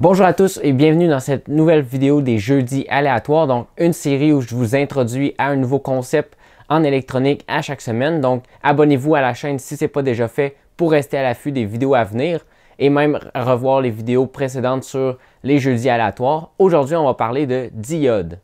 Bonjour à tous et bienvenue dans cette nouvelle vidéo des jeudis aléatoires, donc une série où je vous introduis à un nouveau concept en électronique à chaque semaine. Donc abonnez-vous à la chaîne si ce n'est pas déjà fait pour rester à l'affût des vidéos à venir et même revoir les vidéos précédentes sur les jeudis aléatoires. Aujourd'hui, on va parler de diodes.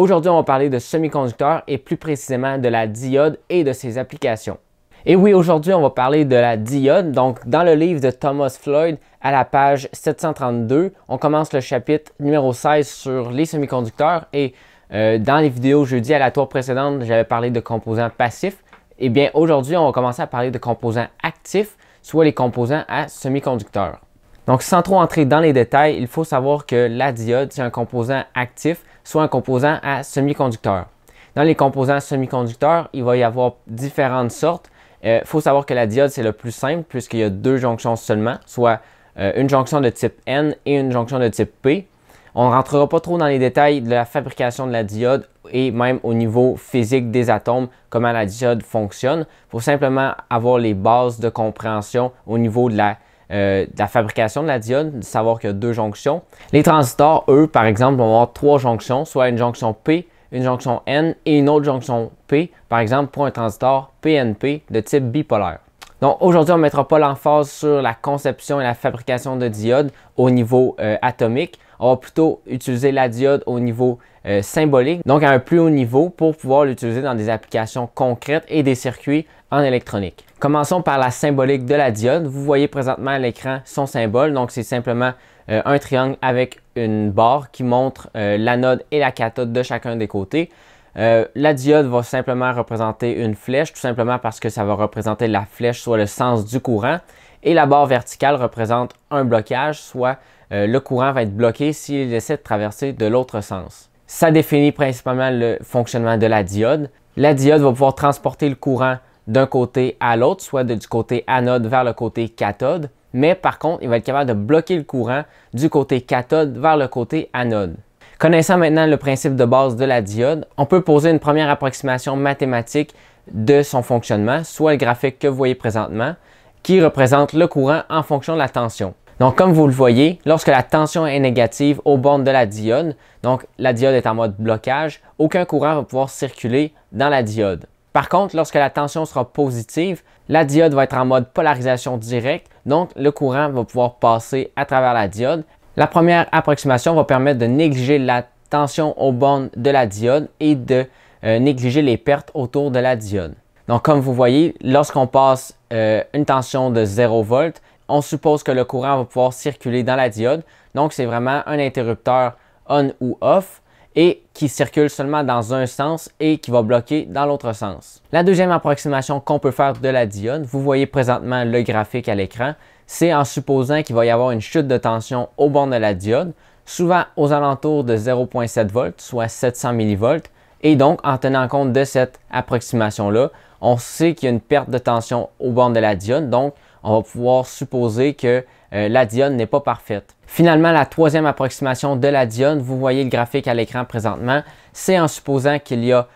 Aujourd'hui, on va parler de semi-conducteurs et plus précisément de la diode et de ses applications. Et oui, aujourd'hui, on va parler de la diode. Donc, dans le livre de Thomas Floyd, à la page 732, on commence le chapitre numéro 16 sur les semi-conducteurs. Et euh, dans les vidéos jeudi à la tour précédente, j'avais parlé de composants passifs. Et eh bien, aujourd'hui, on va commencer à parler de composants actifs, soit les composants à semi-conducteurs. Donc, sans trop entrer dans les détails, il faut savoir que la diode, c'est un composant actif soit un composant à semi-conducteur. Dans les composants semi-conducteurs, il va y avoir différentes sortes. Il euh, faut savoir que la diode, c'est le plus simple puisqu'il y a deux jonctions seulement, soit euh, une jonction de type N et une jonction de type P. On ne rentrera pas trop dans les détails de la fabrication de la diode et même au niveau physique des atomes, comment la diode fonctionne, pour simplement avoir les bases de compréhension au niveau de la de euh, la fabrication de la diode, savoir qu'il y a deux jonctions. Les transistors, eux, par exemple, vont avoir trois jonctions, soit une jonction P, une jonction N et une autre jonction P, par exemple pour un transistor PNP de type bipolaire. Donc aujourd'hui, on ne mettra pas l'emphase sur la conception et la fabrication de diodes au niveau euh, atomique. On va plutôt utiliser la diode au niveau euh, symbolique, donc à un plus haut niveau pour pouvoir l'utiliser dans des applications concrètes et des circuits en électronique. Commençons par la symbolique de la diode. Vous voyez présentement à l'écran son symbole, donc c'est simplement euh, un triangle avec une barre qui montre euh, l'anode et la cathode de chacun des côtés. la diode va simplement représenter une flèche, tout simplement parce que ça va représenter la flèche, soit le sens du courant, et la barre verticale représente un blocage, soit le courant va être bloqué s'il essaie de traverser de l'autre sens. Ça définit principalement le fonctionnement de la diode. La diode va pouvoir transporter le courant d'un côté à l'autre, soit du côté anode vers le côté cathode, mais par contre, il va être capable de bloquer le courant du côté cathode vers le côté anode. Connaissant maintenant le principe de base de la diode, on peut poser une première approximation mathématique de son fonctionnement, soit le graphique que vous voyez présentement, qui représente le courant en fonction de la tension. Donc, comme vous le voyez, lorsque la tension est négative aux bornes de la diode, donc la diode est en mode blocage, aucun courant ne va pouvoir circuler dans la diode. Par contre, lorsque la tension sera positive, la diode va être en mode polarisation directe, donc le courant va pouvoir passer à travers la diode. La première approximation va permettre de négliger la tension aux bornes de la diode et de euh, négliger les pertes autour de la diode. Donc, comme vous voyez, lorsqu'on passe euh, une tension de 0 volts, on suppose que le courant va pouvoir circuler dans la diode. Donc, c'est vraiment un interrupteur on ou off et qui circule seulement dans un sens et qui va bloquer dans l'autre sens. La deuxième approximation qu'on peut faire de la diode, vous voyez présentement le graphique à l'écran, c'est en supposant qu'il va y avoir une chute de tension au bord de la diode, souvent aux alentours de 0.7 volts, soit 700 millivolts, et donc en tenant compte de cette approximation-là, on sait qu'il y a une perte de tension au bord de la diode, donc on va pouvoir supposer que euh, la diode n'est pas parfaite. Finalement, la troisième approximation de la diode, vous voyez le graphique à l'écran présentement, c'est en supposant qu'il y a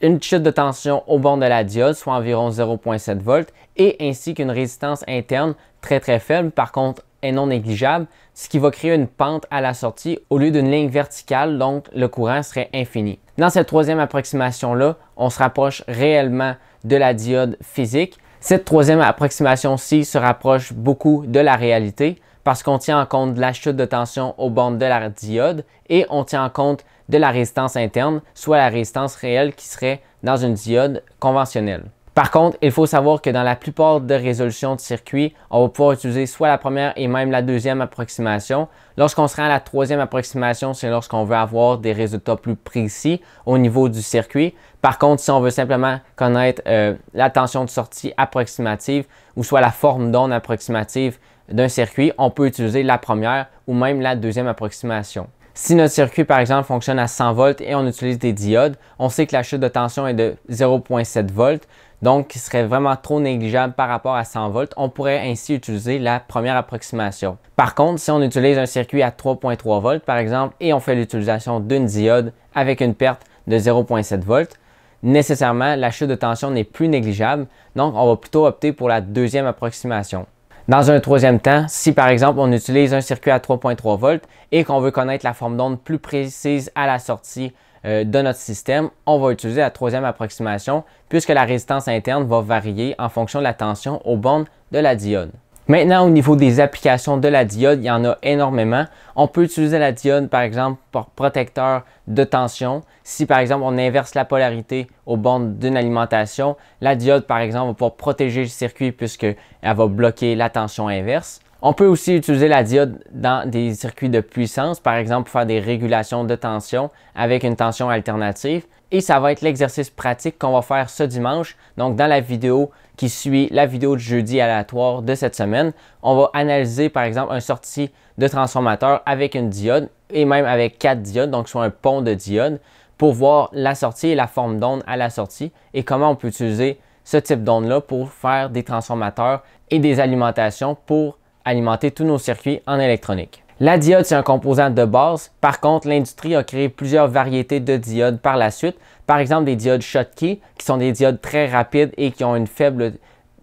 une chute de tension au bord de la diode, soit environ 0,7 volts, et ainsi qu'une résistance interne très très faible, par contre et non négligeable, ce qui va créer une pente à la sortie au lieu d'une ligne verticale, donc le courant serait infini. Dans cette troisième approximation-là, on se rapproche réellement de la diode physique, cette troisième approximation-ci se rapproche beaucoup de la réalité parce qu'on tient en compte de la chute de tension aux bornes de la diode et on tient en compte de la résistance interne, soit la résistance réelle qui serait dans une diode conventionnelle. Par contre, il faut savoir que dans la plupart des résolutions de circuit, on va pouvoir utiliser soit la première et même la deuxième approximation. Lorsqu'on se rend à la troisième approximation, c'est lorsqu'on veut avoir des résultats plus précis au niveau du circuit. Par contre, si on veut simplement connaître euh, la tension de sortie approximative ou soit la forme d'onde approximative d'un circuit, on peut utiliser la première ou même la deuxième approximation. Si notre circuit, par exemple, fonctionne à 100 volts et on utilise des diodes, on sait que la chute de tension est de 0.7 volts donc qui serait vraiment trop négligeable par rapport à 100 volts, on pourrait ainsi utiliser la première approximation. Par contre, si on utilise un circuit à 3.3 volts par exemple et on fait l'utilisation d'une diode avec une perte de 0.7 volts, nécessairement la chute de tension n'est plus négligeable, donc on va plutôt opter pour la deuxième approximation. Dans un troisième temps, si par exemple on utilise un circuit à 3.3 volts et qu'on veut connaître la forme d'onde plus précise à la sortie euh, de notre système, on va utiliser la troisième approximation puisque la résistance interne va varier en fonction de la tension aux bornes de la diode. Maintenant, au niveau des applications de la diode, il y en a énormément. On peut utiliser la diode, par exemple, pour protecteur de tension. Si, par exemple, on inverse la polarité aux bornes d'une alimentation, la diode, par exemple, va pouvoir protéger le circuit puisqu'elle va bloquer la tension inverse. On peut aussi utiliser la diode dans des circuits de puissance, par exemple pour faire des régulations de tension avec une tension alternative. Et ça va être l'exercice pratique qu'on va faire ce dimanche. Donc dans la vidéo qui suit la vidéo de jeudi aléatoire de cette semaine, on va analyser par exemple un sortie de transformateur avec une diode et même avec quatre diodes, donc soit un pont de diode, pour voir la sortie et la forme d'onde à la sortie et comment on peut utiliser ce type d'onde-là pour faire des transformateurs et des alimentations pour alimenter tous nos circuits en électronique. La diode, c'est un composant de base. Par contre, l'industrie a créé plusieurs variétés de diodes par la suite. Par exemple, des diodes Schottky, qui sont des diodes très rapides et qui ont une faible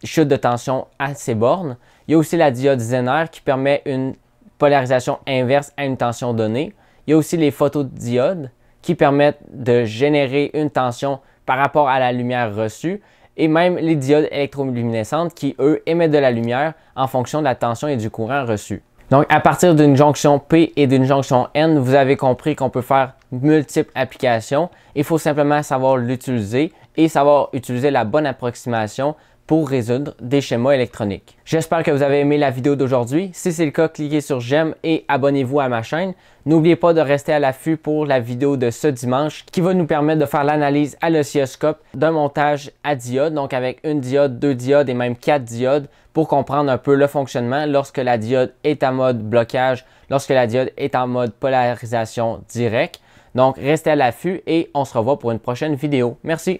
chute de tension à ses bornes. Il y a aussi la diode Zener qui permet une polarisation inverse à une tension donnée. Il y a aussi les photodiodes qui permettent de générer une tension par rapport à la lumière reçue et même les diodes électroluminescentes qui, eux, émettent de la lumière en fonction de la tension et du courant reçu. Donc, à partir d'une jonction P et d'une jonction N, vous avez compris qu'on peut faire multiples applications. Il faut simplement savoir l'utiliser et savoir utiliser la bonne approximation pour résoudre des schémas électroniques. J'espère que vous avez aimé la vidéo d'aujourd'hui. Si c'est le cas, cliquez sur j'aime et abonnez-vous à ma chaîne. N'oubliez pas de rester à l'affût pour la vidéo de ce dimanche qui va nous permettre de faire l'analyse à l'oscilloscope d'un montage à diode, donc avec une diode, deux diodes et même quatre diodes pour comprendre un peu le fonctionnement lorsque la diode est en mode blocage, lorsque la diode est en mode polarisation directe. Donc, restez à l'affût et on se revoit pour une prochaine vidéo. Merci.